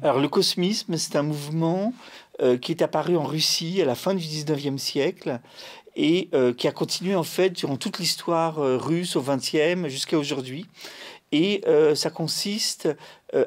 Alors le cosmisme, c'est un mouvement euh, qui est apparu en Russie à la fin du 19e siècle et euh, qui a continué en fait durant toute l'histoire euh, russe au 20e jusqu'à aujourd'hui. Et ça consiste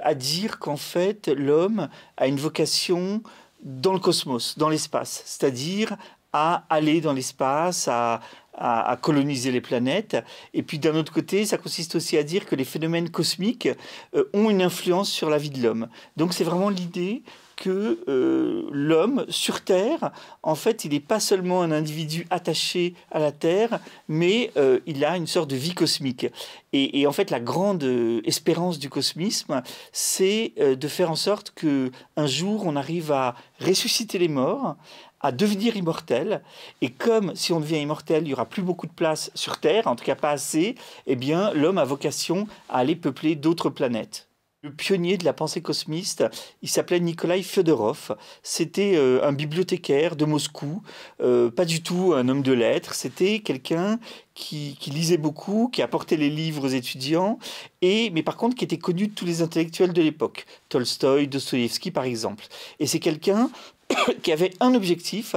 à dire qu'en fait l'homme a une vocation dans le cosmos, dans l'espace, c'est-à-dire à aller dans l'espace, à, à, coloniser les planètes. Et puis d'un autre côté, ça consiste aussi à dire que les phénomènes cosmiques euh, ont une influence sur la vie de l'homme. Donc c'est vraiment l'idée que euh, l'homme sur Terre, en fait, il n'est pas seulement un individu attaché à la Terre, mais euh, il a une sorte de vie cosmique. Et, en fait, la grande espérance du cosmisme, c'est de faire en sorte que un jour, on arrive à ressusciter les morts, à devenir immortel. Et comme si on devient immortel, il n'y aura plus beaucoup de place sur Terre, en tout cas pas assez, eh bien l'homme a vocation à aller peupler d'autres planètes. Le pionnier de la pensée cosmiste, il s'appelait Nikolai Fyodorov. C'était euh, un bibliothécaire de Moscou, euh, pas du tout un homme de lettres. C'était quelqu'un qui, lisait beaucoup, qui apportait les livres aux étudiants, et, mais par contre qui était connu de tous les intellectuels de l'époque, Tolstoy, Dostoïevski par exemple. Et c'est quelqu'un qui avait un objectif,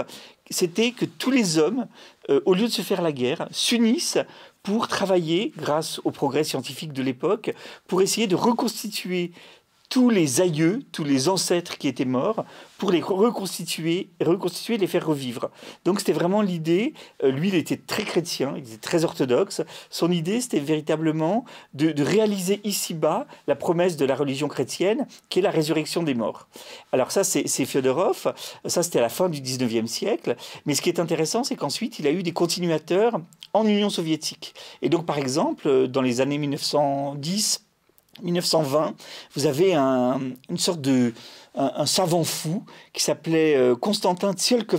c'était que tous les hommes, euh, au lieu de se faire la guerre, s'unissent pour travailler, grâce aux progrès scientifiques de l'époque, pour essayer de reconstituer tous les aïeux, tous les ancêtres qui étaient morts, pour les reconstituer, reconstituer les faire revivre. Donc c'était vraiment l'idée, euh, lui il était très chrétien, il était très orthodoxe, son idée c'était véritablement de, réaliser ici-bas la promesse de la religion chrétienne, qui est la résurrection des morts. Alors ça c'est Fyodorov, ça c'était à la fin du 19e siècle, mais ce qui est intéressant c'est qu'ensuite il a eu des continuateurs en Union soviétique. Et donc par exemple, euh, dans les années 1910, 1920, vous avez un, une sorte de un, savant fou qui s'appelait Constantin euh,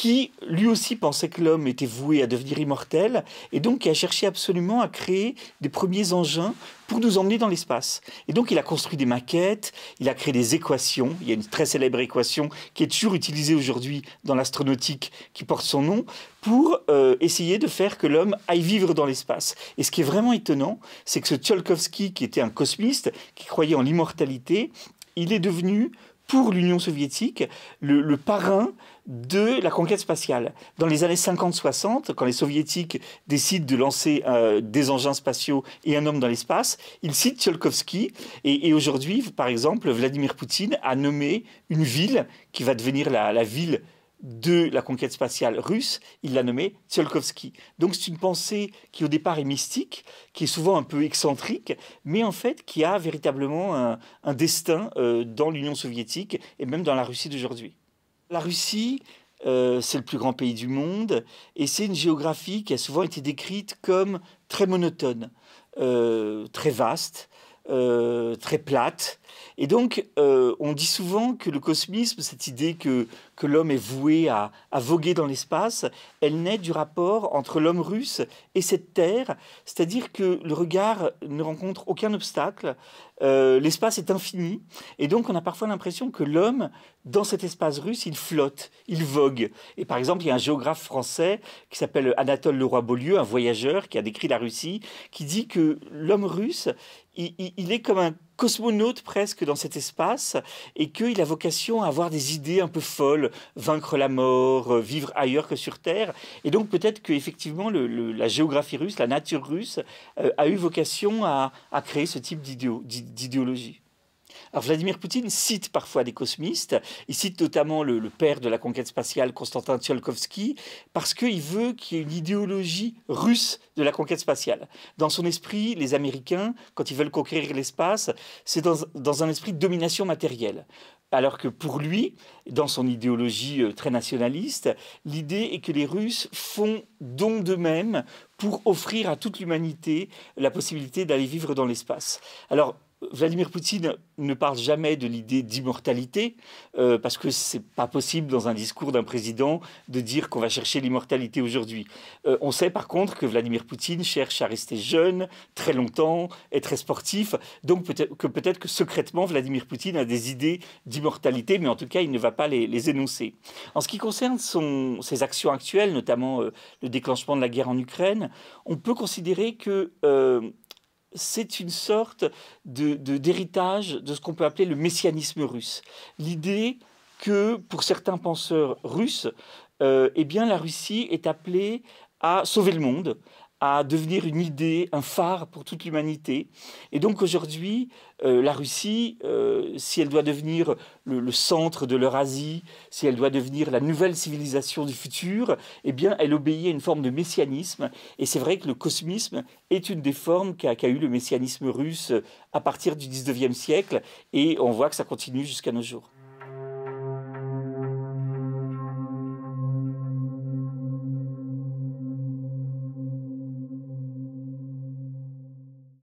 qui lui aussi pensait que l'homme était voué à devenir immortel, et donc qui a cherché absolument à créer des premiers engins pour nous emmener dans l'espace. Et donc il a construit des maquettes, il a créé des équations, il y a une très célèbre équation qui est toujours utilisée aujourd'hui dans l'astronautique qui porte son nom, pour euh, essayer de faire que l'homme aille vivre dans l'espace. Et ce qui est vraiment étonnant, c'est que ce Tsiolkovski, qui était un cosmiste, qui croyait en l'immortalité, il est devenu pour l'Union soviétique le, parrain de la conquête spatiale. Dans les années 50-60, quand les soviétiques décident de lancer euh, des engins spatiaux et un homme dans l'espace, ils citent Tcholkovsky. Et, aujourd'hui, par exemple, Vladimir Poutine a nommé une ville qui va devenir la, la ville de la conquête spatiale russe, il l'a nommé Tsiolkovsky. Donc c'est une pensée qui au départ est mystique, qui est souvent un peu excentrique, mais en fait qui a véritablement un, destin euh, dans l'Union soviétique et même dans la Russie d'aujourd'hui. La Russie, euh, c'est le plus grand pays du monde et c'est une géographie qui a souvent été décrite comme très monotone, euh, très vaste, très plate. Et donc on dit souvent que le cosmisme, cette idée que que l'homme est voué à, voguer dans l'espace, elle naît du rapport entre l'homme russe et cette Terre, c'est-à-dire que le regard ne rencontre aucun obstacle, euh, l'espace est infini, et donc on a parfois l'impression que l'homme, dans cet espace russe, il flotte, il vogue. Et par exemple, il y a un géographe français qui s'appelle Anatole Leroy-Beaulieu, un voyageur qui a décrit la Russie, qui dit que l'homme russe, il est comme un cosmonaute presque dans cet espace et qu'il a vocation à avoir des idées un peu folles, vaincre la mort, euh, vivre ailleurs que sur Terre. Et donc peut-être qu'effectivement effectivement la géographie russe, la nature russe euh, a eu vocation à créer ce type d'idéologie. Vladimir Poutine cite parfois des cosmistes, il cite notamment le, père de la conquête spatiale, Konstantin Tsiolkovsky, parce qu'il veut qu'il y ait une idéologie russe de la conquête spatiale. Dans son esprit, les Américains, quand ils veulent conquérir l'espace, c'est dans, dans un esprit de domination matérielle. Alors que pour lui, dans son idéologie euh, très nationaliste, l'idée est que les Russes font don d'eux-mêmes pour offrir à toute l'humanité la possibilité d'aller vivre dans l'espace. Alors, Vladimir Poutine ne parle jamais de l'idée d'immortalité, euh, parce que c'est pas possible dans un discours d'un président de dire qu'on va chercher l'immortalité aujourd'hui. Euh, on sait par contre que Vladimir Poutine cherche à rester jeune très longtemps et très sportif, donc peut-être que, secrètement Vladimir Poutine a des idées d'immortalité, mais en tout cas il ne va pas les, énoncer. En ce qui concerne ses actions actuelles, notamment euh, le déclenchement de la guerre en Ukraine, on peut considérer que c'est une sorte d'héritage de, de ce qu'on peut appeler le messianisme russe. L'idée que, pour certains penseurs russes, euh, eh bien, la Russie est appelée à sauver le monde, à devenir une idée, un phare pour toute l'humanité. Et donc aujourd'hui, euh, la Russie, euh, si elle doit devenir le, centre de l'Eurasie, si elle doit devenir la nouvelle civilisation du futur, eh bien, elle obéit à une forme de messianisme. Et c'est vrai que le cosmisme est une des formes qu'a eu le messianisme russe à partir du 19e siècle. Et on voit que ça continue jusqu'à nos jours.